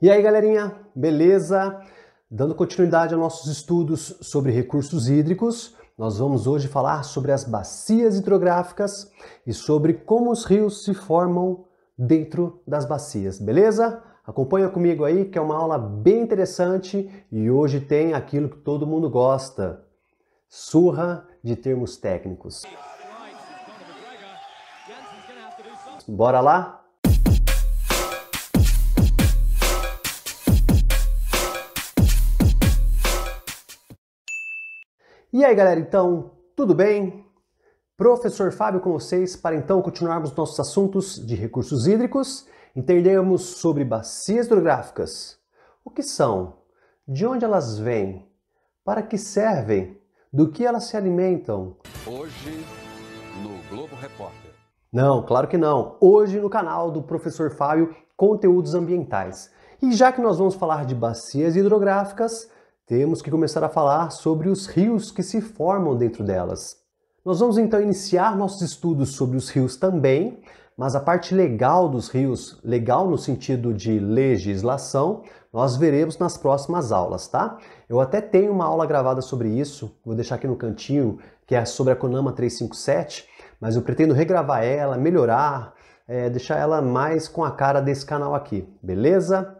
E aí, galerinha, beleza? Dando continuidade aos nossos estudos sobre recursos hídricos, nós vamos hoje falar sobre as bacias hidrográficas e sobre como os rios se formam dentro das bacias, beleza? Acompanha comigo aí que é uma aula bem interessante e hoje tem aquilo que todo mundo gosta: surra de termos técnicos. Bora lá? E aí, galera, então, tudo bem? Professor Fábio com vocês para então continuarmos nossos assuntos de recursos hídricos, entendermos sobre bacias hidrográficas. O que são? De onde elas vêm? Para que servem? Do que elas se alimentam? Hoje no Globo Repórter. Não, claro que não. Hoje no canal do Professor Fábio, Conteúdos Ambientais. E já que nós vamos falar de bacias hidrográficas, temos que começar a falar sobre os rios que se formam dentro delas. Nós vamos então iniciar nossos estudos sobre os rios também, mas a parte legal dos rios, legal no sentido de legislação, nós veremos nas próximas aulas, tá? Eu até tenho uma aula gravada sobre isso, vou deixar aqui no cantinho, que é sobre a Conama 357, mas eu pretendo regravar ela, melhorar, é, deixar ela mais com a cara desse canal aqui, beleza?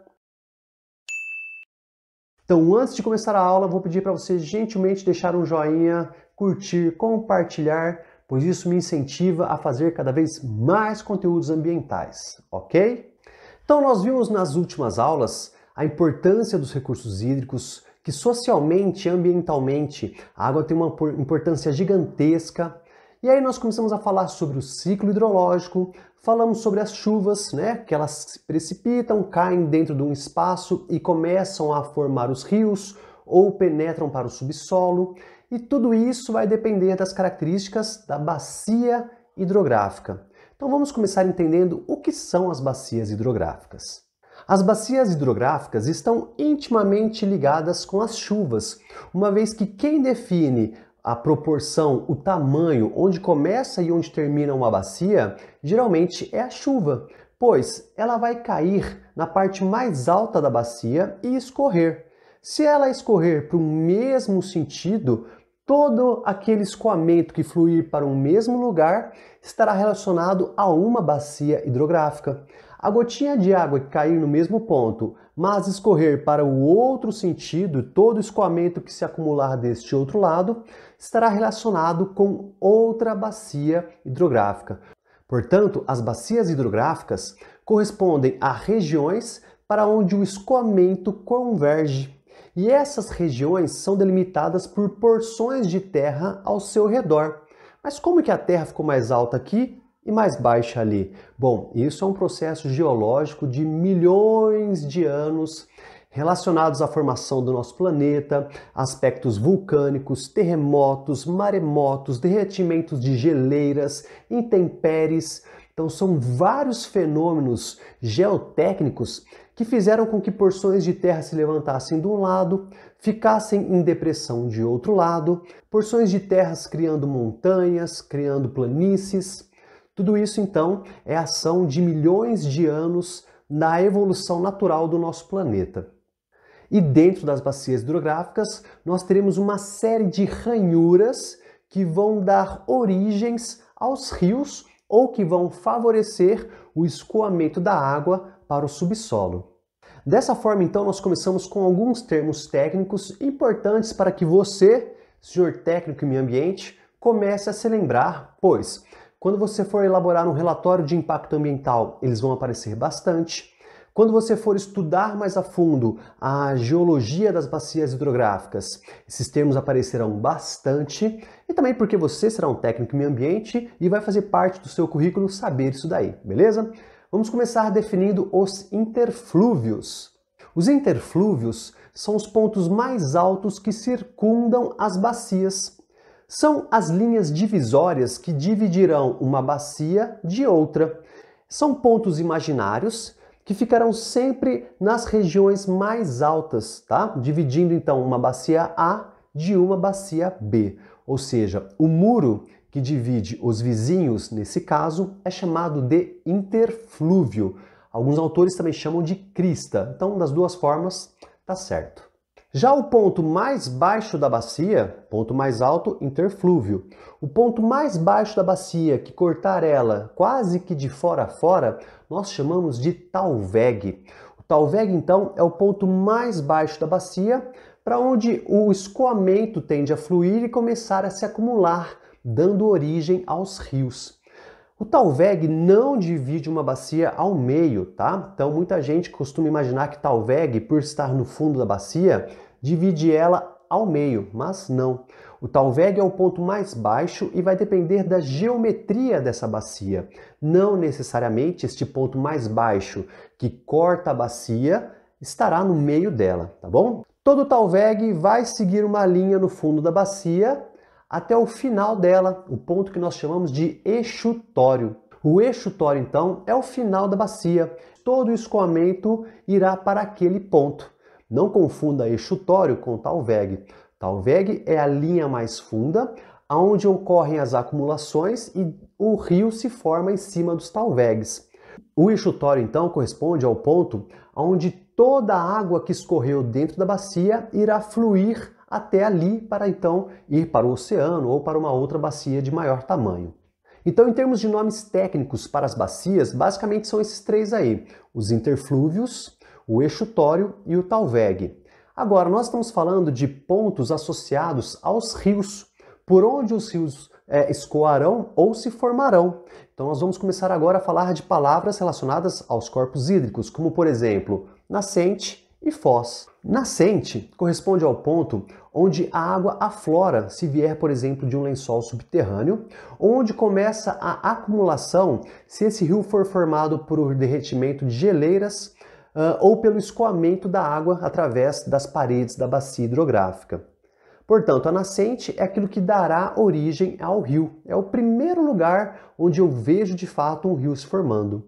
Então, antes de começar a aula, vou pedir para você gentilmente deixar um joinha, curtir, compartilhar, pois isso me incentiva a fazer cada vez mais conteúdos ambientais, ok? Então, nós vimos nas últimas aulas a importância dos recursos hídricos, que socialmente e ambientalmente a água tem uma importância gigantesca e aí nós começamos a falar sobre o ciclo hidrológico, falamos sobre as chuvas, né, que elas se precipitam, caem dentro de um espaço e começam a formar os rios ou penetram para o subsolo, e tudo isso vai depender das características da bacia hidrográfica. Então vamos começar entendendo o que são as bacias hidrográficas. As bacias hidrográficas estão intimamente ligadas com as chuvas, uma vez que quem define a proporção, o tamanho, onde começa e onde termina uma bacia, geralmente é a chuva, pois ela vai cair na parte mais alta da bacia e escorrer. Se ela escorrer para o mesmo sentido, todo aquele escoamento que fluir para o mesmo lugar estará relacionado a uma bacia hidrográfica. A gotinha de água que cair no mesmo ponto, mas escorrer para o outro sentido, todo escoamento que se acumular deste outro lado estará relacionado com outra bacia hidrográfica. Portanto, as bacias hidrográficas correspondem a regiões para onde o escoamento converge. E essas regiões são delimitadas por porções de terra ao seu redor. Mas como que a terra ficou mais alta aqui e mais baixa ali. Bom, isso é um processo geológico de milhões de anos relacionados à formação do nosso planeta, aspectos vulcânicos, terremotos, maremotos, derretimentos de geleiras, intempéries. Então, são vários fenômenos geotécnicos que fizeram com que porções de terra se levantassem de um lado, ficassem em depressão de outro lado, porções de terras criando montanhas, criando planícies, tudo isso, então, é ação de milhões de anos na evolução natural do nosso planeta. E dentro das bacias hidrográficas, nós teremos uma série de ranhuras que vão dar origens aos rios ou que vão favorecer o escoamento da água para o subsolo. Dessa forma, então, nós começamos com alguns termos técnicos importantes para que você, senhor técnico em meio ambiente, comece a se lembrar, pois quando você for elaborar um relatório de impacto ambiental, eles vão aparecer bastante. Quando você for estudar mais a fundo a geologia das bacias hidrográficas, esses termos aparecerão bastante, e também porque você será um técnico em meio ambiente e vai fazer parte do seu currículo saber isso daí, beleza? Vamos começar definindo os interflúvios. Os interflúvios são os pontos mais altos que circundam as bacias são as linhas divisórias que dividirão uma bacia de outra. São pontos imaginários que ficarão sempre nas regiões mais altas, tá? Dividindo então uma bacia A de uma bacia B. Ou seja, o muro que divide os vizinhos, nesse caso, é chamado de interflúvio. Alguns autores também chamam de crista. Então, das duas formas, tá certo. Já o ponto mais baixo da bacia, ponto mais alto, interflúvio. O ponto mais baixo da bacia, que cortar ela quase que de fora a fora, nós chamamos de talveg. O talveg, então, é o ponto mais baixo da bacia, para onde o escoamento tende a fluir e começar a se acumular, dando origem aos rios. O Talveg não divide uma bacia ao meio, tá? Então muita gente costuma imaginar que Talveg, por estar no fundo da bacia, divide ela ao meio, mas não. O Talveg é o ponto mais baixo e vai depender da geometria dessa bacia. Não necessariamente este ponto mais baixo que corta a bacia estará no meio dela, tá bom? Todo Talveg vai seguir uma linha no fundo da bacia até o final dela, o ponto que nós chamamos de exutório. O exutório, então, é o final da bacia. Todo o escoamento irá para aquele ponto. Não confunda exutório com talveg. Talveg é a linha mais funda, onde ocorrem as acumulações e o rio se forma em cima dos talvegs. O eixutório então, corresponde ao ponto onde toda a água que escorreu dentro da bacia irá fluir até ali para então ir para o oceano ou para uma outra bacia de maior tamanho. Então, em termos de nomes técnicos para as bacias, basicamente são esses três aí: os interflúvios, o exutório e o talveg. Agora, nós estamos falando de pontos associados aos rios, por onde os rios é, escoarão ou se formarão. Então, nós vamos começar agora a falar de palavras relacionadas aos corpos hídricos, como por exemplo, nascente, e Foz. Nascente corresponde ao ponto onde a água aflora se vier, por exemplo, de um lençol subterrâneo, onde começa a acumulação se esse rio for formado por derretimento de geleiras uh, ou pelo escoamento da água através das paredes da bacia hidrográfica. Portanto, a nascente é aquilo que dará origem ao rio. É o primeiro lugar onde eu vejo de fato um rio se formando.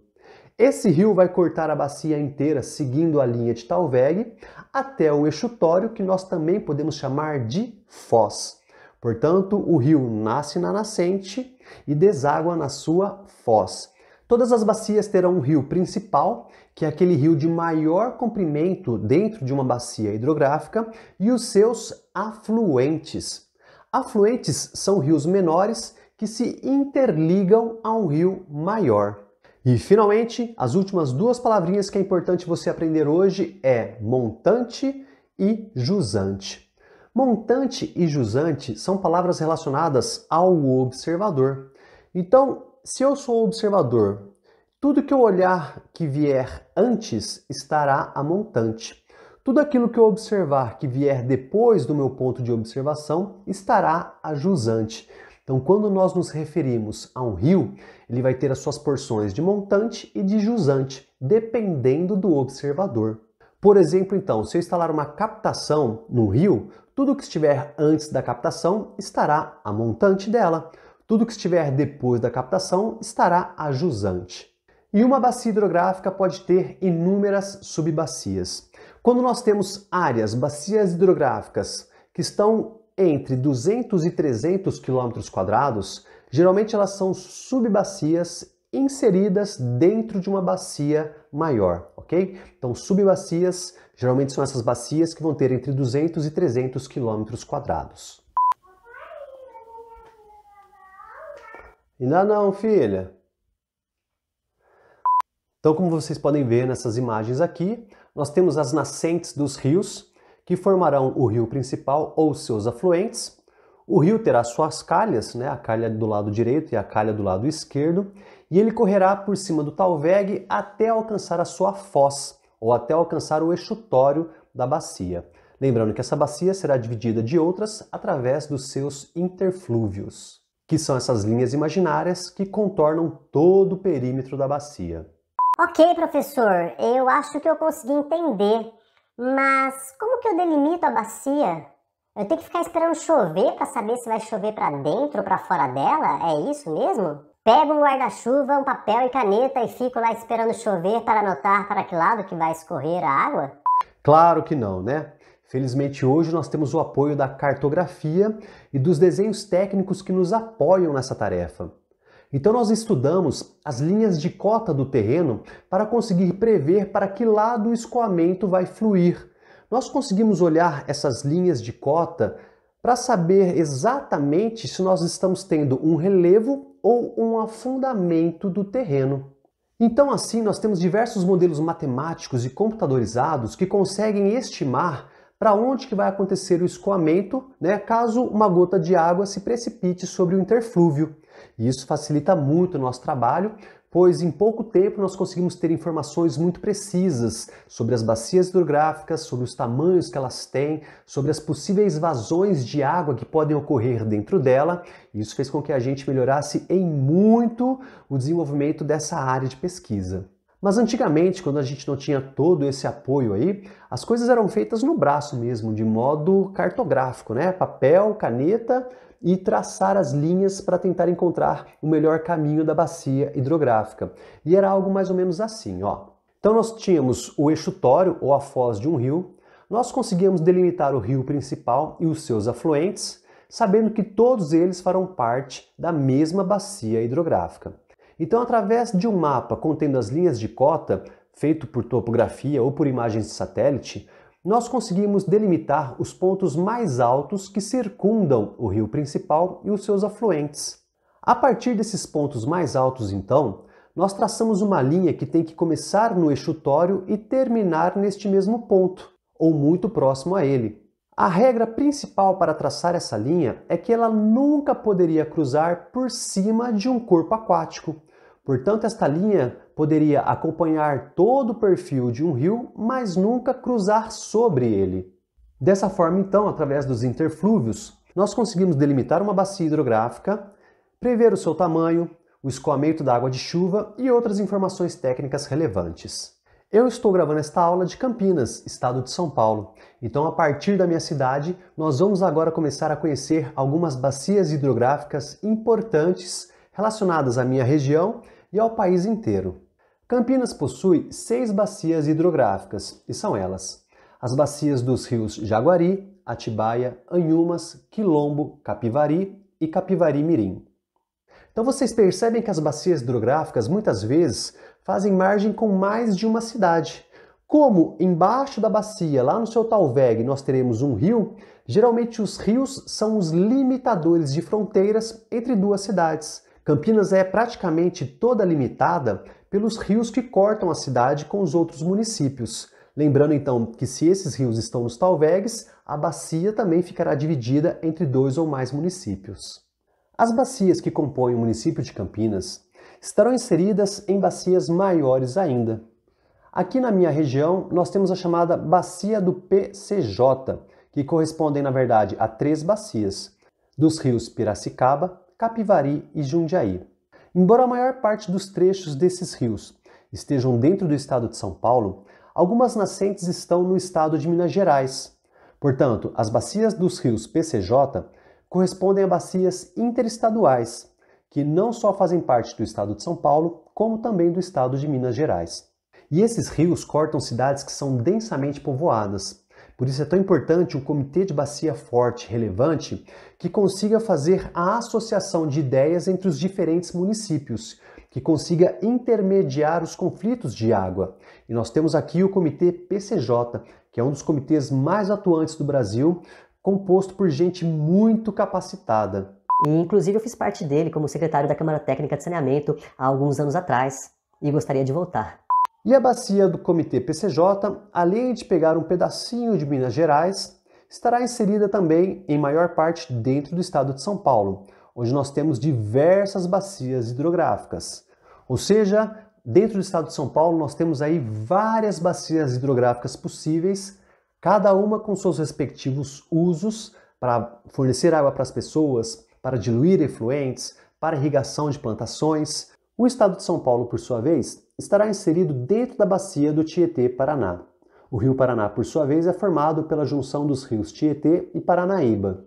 Esse rio vai cortar a bacia inteira seguindo a linha de Talveg até o Exutório, que nós também podemos chamar de foz. Portanto, o rio nasce na nascente e deságua na sua foz. Todas as bacias terão um rio principal, que é aquele rio de maior comprimento dentro de uma bacia hidrográfica, e os seus afluentes. Afluentes são rios menores que se interligam a um rio maior. E finalmente, as últimas duas palavrinhas que é importante você aprender hoje é montante e jusante. Montante e jusante são palavras relacionadas ao observador. Então, se eu sou observador, tudo que eu olhar que vier antes estará a montante. Tudo aquilo que eu observar que vier depois do meu ponto de observação estará a jusante. Então, quando nós nos referimos a um rio, ele vai ter as suas porções de montante e de jusante, dependendo do observador. Por exemplo, então, se eu instalar uma captação no rio, tudo que estiver antes da captação estará a montante dela. Tudo que estiver depois da captação estará a jusante. E uma bacia hidrográfica pode ter inúmeras subbacias. Quando nós temos áreas, bacias hidrográficas, que estão entre 200 e 300 quilômetros quadrados, geralmente elas são subbacias inseridas dentro de uma bacia maior, ok? Então, subbacias geralmente são essas bacias que vão ter entre 200 e 300 quilômetros quadrados. Ainda não, filha. Então, como vocês podem ver nessas imagens aqui, nós temos as nascentes dos rios, que formarão o rio principal ou seus afluentes. O rio terá suas calhas, né, a calha do lado direito e a calha do lado esquerdo, e ele correrá por cima do Talveg até alcançar a sua foz, ou até alcançar o exutório da bacia. Lembrando que essa bacia será dividida de outras através dos seus interflúvios, que são essas linhas imaginárias que contornam todo o perímetro da bacia. Ok, professor, eu acho que eu consegui entender mas como que eu delimito a bacia? Eu tenho que ficar esperando chover para saber se vai chover para dentro ou para fora dela? É isso mesmo? Pego um guarda-chuva, um papel e caneta e fico lá esperando chover para anotar para que lado que vai escorrer a água? Claro que não, né? Felizmente hoje nós temos o apoio da cartografia e dos desenhos técnicos que nos apoiam nessa tarefa. Então nós estudamos as linhas de cota do terreno para conseguir prever para que lado o escoamento vai fluir. Nós conseguimos olhar essas linhas de cota para saber exatamente se nós estamos tendo um relevo ou um afundamento do terreno. Então, assim, nós temos diversos modelos matemáticos e computadorizados que conseguem estimar para onde que vai acontecer o escoamento, né, caso uma gota de água se precipite sobre o interflúvio. E isso facilita muito o nosso trabalho, pois em pouco tempo nós conseguimos ter informações muito precisas sobre as bacias hidrográficas, sobre os tamanhos que elas têm, sobre as possíveis vazões de água que podem ocorrer dentro dela. Isso fez com que a gente melhorasse em muito o desenvolvimento dessa área de pesquisa. Mas antigamente, quando a gente não tinha todo esse apoio aí, as coisas eram feitas no braço mesmo, de modo cartográfico, né? Papel, caneta, e traçar as linhas para tentar encontrar o melhor caminho da bacia hidrográfica. E era algo mais ou menos assim, ó. Então nós tínhamos o eixutório ou a foz de um rio, nós conseguíamos delimitar o rio principal e os seus afluentes, sabendo que todos eles farão parte da mesma bacia hidrográfica. Então, através de um mapa contendo as linhas de cota, feito por topografia ou por imagens de satélite, nós conseguimos delimitar os pontos mais altos que circundam o rio principal e os seus afluentes. A partir desses pontos mais altos, então, nós traçamos uma linha que tem que começar no eixutório e terminar neste mesmo ponto, ou muito próximo a ele. A regra principal para traçar essa linha é que ela nunca poderia cruzar por cima de um corpo aquático, Portanto, esta linha poderia acompanhar todo o perfil de um rio, mas nunca cruzar sobre ele. Dessa forma, então, através dos interflúvios, nós conseguimos delimitar uma bacia hidrográfica, prever o seu tamanho, o escoamento da água de chuva e outras informações técnicas relevantes. Eu estou gravando esta aula de Campinas, estado de São Paulo. Então, a partir da minha cidade, nós vamos agora começar a conhecer algumas bacias hidrográficas importantes relacionadas à minha região e ao país inteiro. Campinas possui seis bacias hidrográficas, e são elas: as bacias dos rios Jaguari, Atibaia, Anhumas, Quilombo, Capivari e Capivari Mirim. Então vocês percebem que as bacias hidrográficas muitas vezes fazem margem com mais de uma cidade. Como embaixo da bacia, lá no seu talveg, nós teremos um rio, geralmente os rios são os limitadores de fronteiras entre duas cidades. Campinas é praticamente toda limitada pelos rios que cortam a cidade com os outros municípios. Lembrando então que se esses rios estão nos talvegues, a bacia também ficará dividida entre dois ou mais municípios. As bacias que compõem o município de Campinas estarão inseridas em bacias maiores ainda. Aqui na minha região, nós temos a chamada Bacia do PCJ, que correspondem, na verdade, a três bacias: dos rios Piracicaba, Capivari e Jundiaí. Embora a maior parte dos trechos desses rios estejam dentro do estado de São Paulo, algumas nascentes estão no estado de Minas Gerais. Portanto, as bacias dos rios PCJ correspondem a bacias interestaduais, que não só fazem parte do estado de São Paulo, como também do estado de Minas Gerais. E esses rios cortam cidades que são densamente povoadas, por isso é tão importante um comitê de bacia forte, relevante, que consiga fazer a associação de ideias entre os diferentes municípios, que consiga intermediar os conflitos de água. E nós temos aqui o Comitê PCJ, que é um dos comitês mais atuantes do Brasil, composto por gente muito capacitada. E, inclusive, eu fiz parte dele como secretário da Câmara Técnica de Saneamento há alguns anos atrás e gostaria de voltar. E a bacia do Comitê PCJ, além de pegar um pedacinho de Minas Gerais, estará inserida também, em maior parte, dentro do estado de São Paulo, onde nós temos diversas bacias hidrográficas. Ou seja, dentro do estado de São Paulo, nós temos aí várias bacias hidrográficas possíveis, cada uma com seus respectivos usos para fornecer água para as pessoas, para diluir efluentes, para irrigação de plantações. O estado de São Paulo, por sua vez, estará inserido dentro da bacia do Tietê-Paraná. O rio Paraná, por sua vez, é formado pela junção dos rios Tietê e Paranaíba.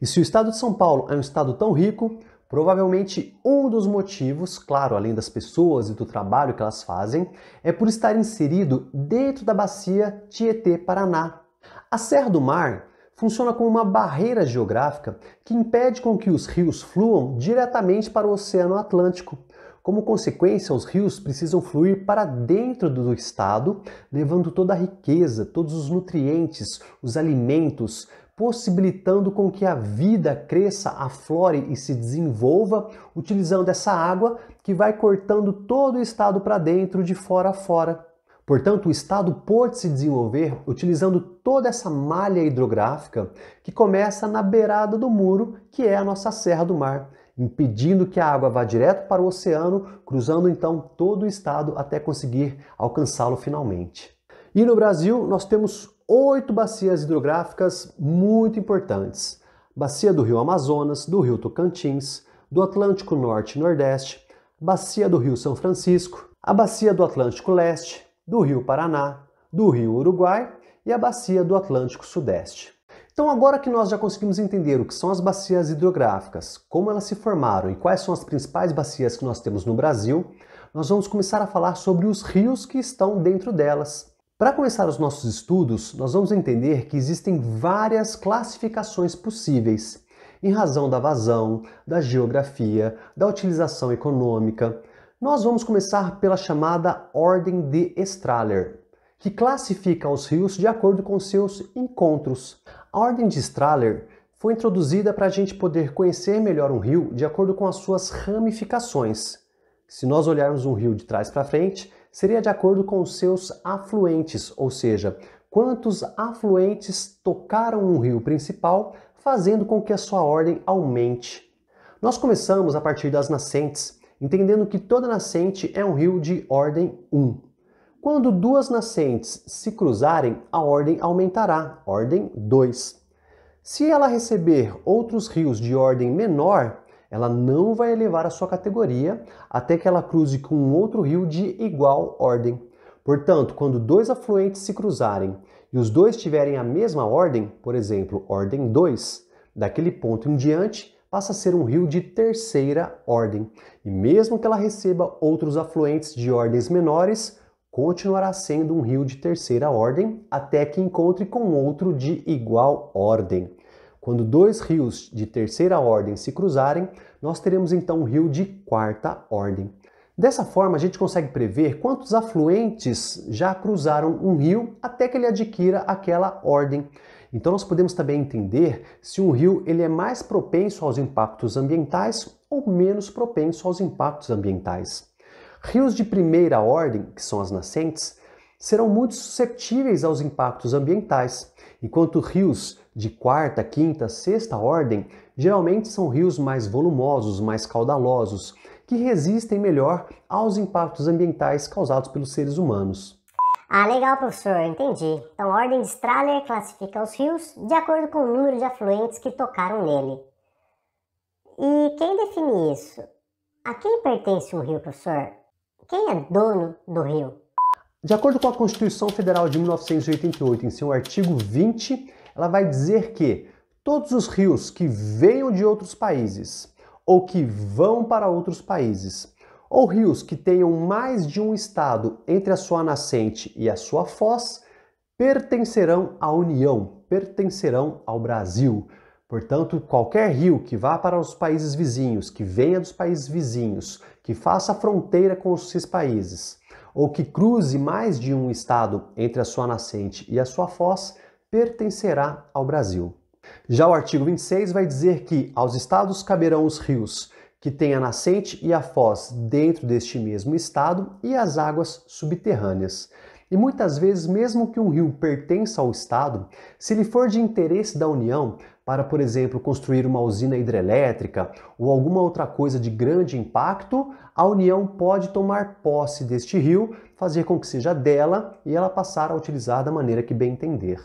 E se o estado de São Paulo é um estado tão rico, provavelmente um dos motivos, claro, além das pessoas e do trabalho que elas fazem, é por estar inserido dentro da bacia Tietê-Paraná. A Serra do Mar funciona como uma barreira geográfica que impede com que os rios fluam diretamente para o Oceano Atlântico. Como consequência, os rios precisam fluir para dentro do estado, levando toda a riqueza, todos os nutrientes, os alimentos, possibilitando com que a vida cresça, aflore e se desenvolva, utilizando essa água que vai cortando todo o estado para dentro, de fora a fora. Portanto, o estado pode se desenvolver utilizando toda essa malha hidrográfica que começa na beirada do muro, que é a nossa Serra do Mar impedindo que a água vá direto para o oceano, cruzando então todo o estado até conseguir alcançá-lo finalmente. E no Brasil, nós temos oito bacias hidrográficas muito importantes: bacia do Rio Amazonas, do Rio Tocantins, do Atlântico Norte e Nordeste, bacia do Rio São Francisco, a bacia do Atlântico Leste, do Rio Paraná, do Rio Uruguai e a bacia do Atlântico Sudeste. Então, agora que nós já conseguimos entender o que são as bacias hidrográficas, como elas se formaram e quais são as principais bacias que nós temos no Brasil, nós vamos começar a falar sobre os rios que estão dentro delas. Para começar os nossos estudos, nós vamos entender que existem várias classificações possíveis, em razão da vazão, da geografia, da utilização econômica. Nós vamos começar pela chamada Ordem de Strahler, que classifica os rios de acordo com seus encontros. A ordem de Strahler foi introduzida para a gente poder conhecer melhor um rio de acordo com as suas ramificações. Se nós olharmos um rio de trás para frente, seria de acordo com os seus afluentes, ou seja, quantos afluentes tocaram um rio principal, fazendo com que a sua ordem aumente. Nós começamos a partir das nascentes, entendendo que toda nascente é um rio de ordem 1. Quando duas nascentes se cruzarem, a ordem aumentará, ordem 2. Se ela receber outros rios de ordem menor, ela não vai elevar a sua categoria até que ela cruze com um outro rio de igual ordem. Portanto, quando dois afluentes se cruzarem e os dois tiverem a mesma ordem, por exemplo, ordem 2, daquele ponto em diante passa a ser um rio de terceira ordem. E mesmo que ela receba outros afluentes de ordens menores, continuará sendo um rio de terceira ordem até que encontre com outro de igual ordem. Quando dois rios de terceira ordem se cruzarem, nós teremos então um rio de quarta ordem. Dessa forma, a gente consegue prever quantos afluentes já cruzaram um rio até que ele adquira aquela ordem. Então nós podemos também entender se um rio ele é mais propenso aos impactos ambientais ou menos propenso aos impactos ambientais. Rios de primeira ordem, que são as nascentes, serão muito susceptíveis aos impactos ambientais, enquanto rios de quarta, quinta, sexta ordem geralmente são rios mais volumosos, mais caudalosos, que resistem melhor aos impactos ambientais causados pelos seres humanos. Ah, legal, professor, entendi. Então, a ordem de Strahler classifica os rios de acordo com o número de afluentes que tocaram nele. E quem define isso? A quem pertence um rio, professor? Quem é dono do rio? De acordo com a Constituição Federal de 1988, em seu artigo 20, ela vai dizer que todos os rios que venham de outros países ou que vão para outros países, ou rios que tenham mais de um estado entre a sua nascente e a sua foz, pertencerão à União, pertencerão ao Brasil. Portanto, qualquer rio que vá para os países vizinhos, que venha dos países vizinhos, que faça fronteira com os seus países, ou que cruze mais de um estado entre a sua nascente e a sua foz, pertencerá ao Brasil. Já o artigo 26 vai dizer que aos estados caberão os rios que têm a nascente e a foz dentro deste mesmo estado e as águas subterrâneas. E muitas vezes, mesmo que um rio pertença ao estado, se ele for de interesse da União, para, por exemplo, construir uma usina hidrelétrica ou alguma outra coisa de grande impacto, a União pode tomar posse deste rio, fazer com que seja dela e ela passar a utilizar da maneira que bem entender.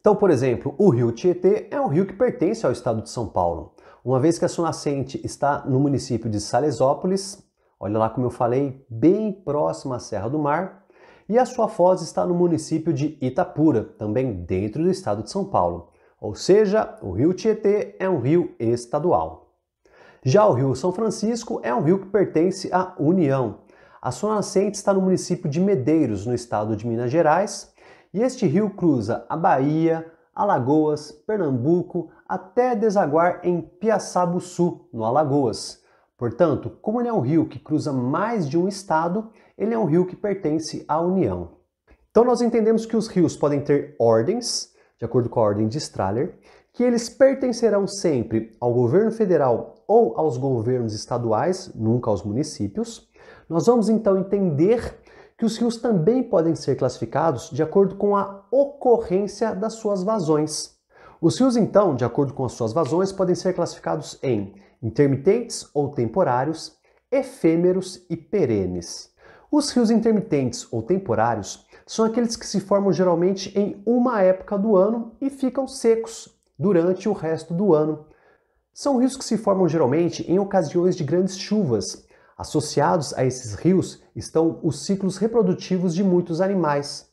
Então, por exemplo, o rio Tietê é um rio que pertence ao estado de São Paulo. Uma vez que a sua nascente está no município de Salesópolis, olha lá como eu falei, bem próximo à Serra do Mar, e a sua foz está no município de Itapura, também dentro do estado de São Paulo ou seja, o rio Tietê é um rio estadual. Já o rio São Francisco é um rio que pertence à União. A sua nascente está no município de Medeiros, no estado de Minas Gerais, e este rio cruza a Bahia, Alagoas, Pernambuco, até desaguar em Piaçabuçu, no Alagoas. Portanto, como ele é um rio que cruza mais de um estado, ele é um rio que pertence à União. Então nós entendemos que os rios podem ter ordens, de acordo com a ordem de Strahler, que eles pertencerão sempre ao governo federal ou aos governos estaduais, nunca aos municípios. Nós vamos então entender que os rios também podem ser classificados de acordo com a ocorrência das suas vazões. Os rios, então, de acordo com as suas vazões, podem ser classificados em intermitentes ou temporários, efêmeros e perenes. Os rios intermitentes ou temporários são aqueles que se formam geralmente em uma época do ano e ficam secos durante o resto do ano. São rios que se formam geralmente em ocasiões de grandes chuvas. Associados a esses rios estão os ciclos reprodutivos de muitos animais.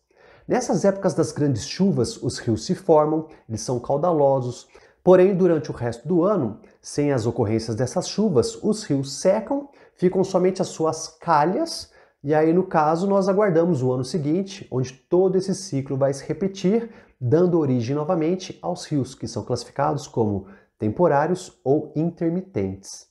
Nessas épocas das grandes chuvas, os rios se formam, eles são caudalosos. Porém, durante o resto do ano, sem as ocorrências dessas chuvas, os rios secam, ficam somente as suas calhas e aí, no caso, nós aguardamos o ano seguinte, onde todo esse ciclo vai se repetir, dando origem novamente aos rios, que são classificados como temporários ou intermitentes.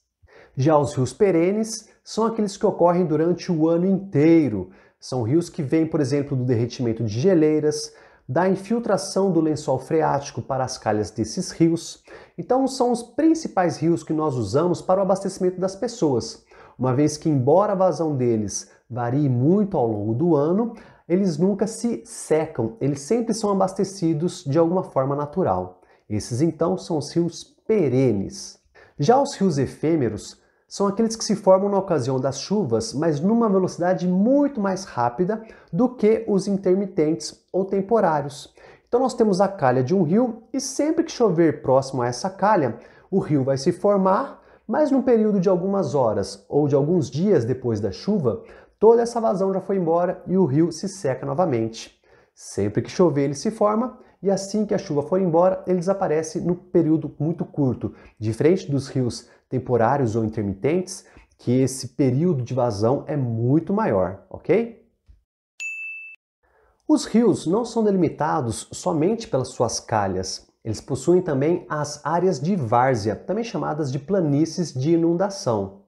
Já os rios perenes são aqueles que ocorrem durante o ano inteiro. São rios que vêm, por exemplo, do derretimento de geleiras, da infiltração do lençol freático para as calhas desses rios. Então, são os principais rios que nós usamos para o abastecimento das pessoas, uma vez que, embora a vazão deles varie muito ao longo do ano, eles nunca se secam, eles sempre são abastecidos de alguma forma natural. Esses então são os rios perenes. Já os rios efêmeros são aqueles que se formam na ocasião das chuvas, mas numa velocidade muito mais rápida do que os intermitentes ou temporários. Então nós temos a calha de um rio e sempre que chover próximo a essa calha, o rio vai se formar, mas num período de algumas horas ou de alguns dias depois da chuva, Toda essa vazão já foi embora e o rio se seca novamente. Sempre que chover, ele se forma e assim que a chuva for embora, ele desaparece no período muito curto, diferente dos rios temporários ou intermitentes, que esse período de vazão é muito maior, ok? Os rios não são delimitados somente pelas suas calhas. Eles possuem também as áreas de várzea, também chamadas de planícies de inundação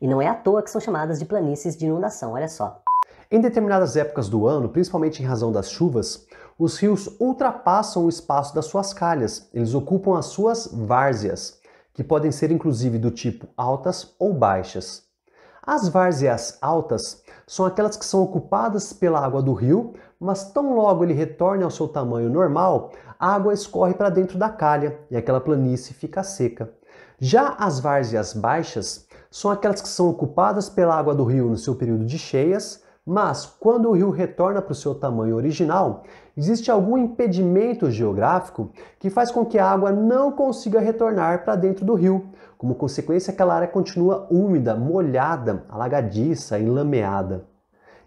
e não é à toa que são chamadas de planícies de inundação, olha só. Em determinadas épocas do ano, principalmente em razão das chuvas, os rios ultrapassam o espaço das suas calhas, eles ocupam as suas várzeas, que podem ser inclusive do tipo altas ou baixas. As várzeas altas são aquelas que são ocupadas pela água do rio, mas tão logo ele retorna ao seu tamanho normal, a água escorre para dentro da calha e aquela planície fica seca. Já as várzeas baixas são aquelas que são ocupadas pela água do rio no seu período de cheias, mas quando o rio retorna para o seu tamanho original, existe algum impedimento geográfico que faz com que a água não consiga retornar para dentro do rio. Como consequência, aquela área continua úmida, molhada, alagadiça, enlameada.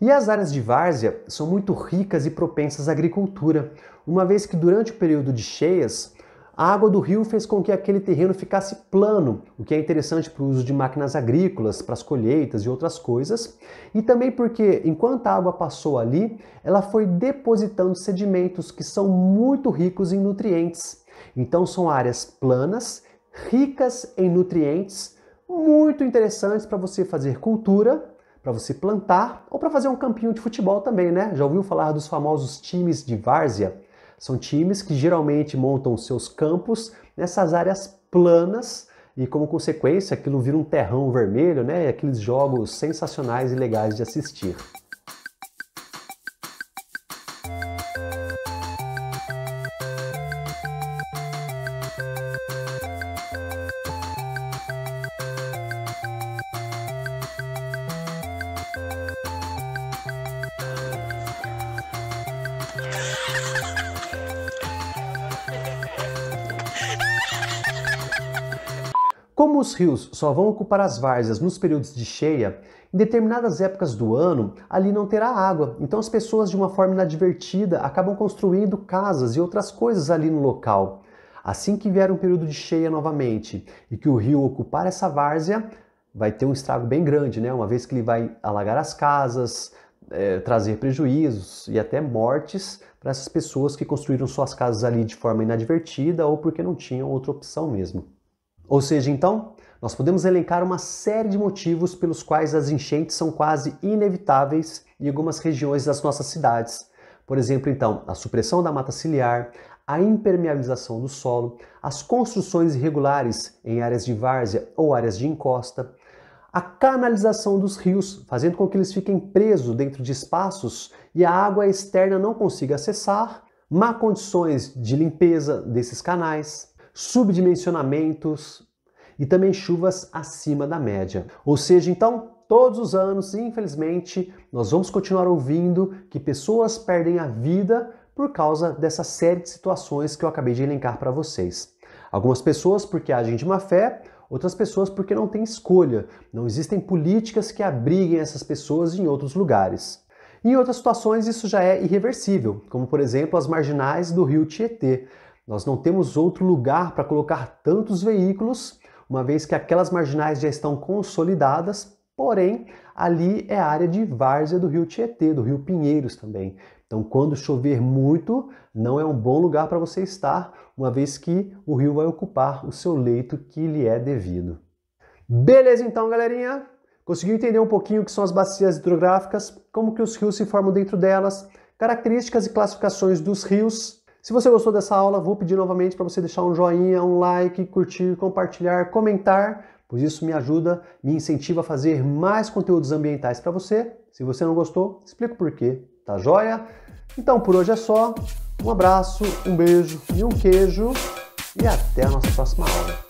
E as áreas de várzea são muito ricas e propensas à agricultura, uma vez que durante o período de cheias a água do rio fez com que aquele terreno ficasse plano, o que é interessante para o uso de máquinas agrícolas, para as colheitas e outras coisas, e também porque enquanto a água passou ali, ela foi depositando sedimentos que são muito ricos em nutrientes. Então são áreas planas, ricas em nutrientes, muito interessantes para você fazer cultura, para você plantar ou para fazer um campinho de futebol também, né? Já ouviu falar dos famosos times de várzea? São times que geralmente montam seus campos nessas áreas planas e como consequência aquilo vira um terrão vermelho, né? E aqueles jogos sensacionais e legais de assistir. Como os rios só vão ocupar as várzeas nos períodos de cheia, em determinadas épocas do ano ali não terá água, então as pessoas, de uma forma inadvertida, acabam construindo casas e outras coisas ali no local. Assim que vier um período de cheia novamente e que o rio ocupar essa várzea, vai ter um estrago bem grande, né? Uma vez que ele vai alagar as casas, é, trazer prejuízos e até mortes para essas pessoas que construíram suas casas ali de forma inadvertida ou porque não tinham outra opção mesmo. Ou seja, então, nós podemos elencar uma série de motivos pelos quais as enchentes são quase inevitáveis em algumas regiões das nossas cidades. Por exemplo, então, a supressão da mata ciliar, a impermeabilização do solo, as construções irregulares em áreas de várzea ou áreas de encosta, a canalização dos rios, fazendo com que eles fiquem presos dentro de espaços e a água externa não consiga acessar, má condições de limpeza desses canais, subdimensionamentos e também chuvas acima da média. Ou seja, então, todos os anos, infelizmente, nós vamos continuar ouvindo que pessoas perdem a vida por causa dessa série de situações que eu acabei de elencar para vocês. Algumas pessoas porque agem de má fé, outras pessoas porque não têm escolha. Não existem políticas que abriguem essas pessoas em outros lugares. Em outras situações, isso já é irreversível, como por exemplo as marginais do rio Tietê, nós não temos outro lugar para colocar tantos veículos, uma vez que aquelas marginais já estão consolidadas, porém, ali é a área de várzea do rio Tietê, do rio Pinheiros também. Então, quando chover muito, não é um bom lugar para você estar, uma vez que o rio vai ocupar o seu leito que lhe é devido. Beleza então, galerinha? Conseguiu entender um pouquinho o que são as bacias hidrográficas, como que os rios se formam dentro delas, características e classificações dos rios, se você gostou dessa aula, vou pedir novamente para você deixar um joinha, um like, curtir, compartilhar, comentar, pois isso me ajuda, me incentiva a fazer mais conteúdos ambientais para você. Se você não gostou, explico por quê, tá joia? Então por hoje é só. Um abraço, um beijo e um queijo e até a nossa próxima aula.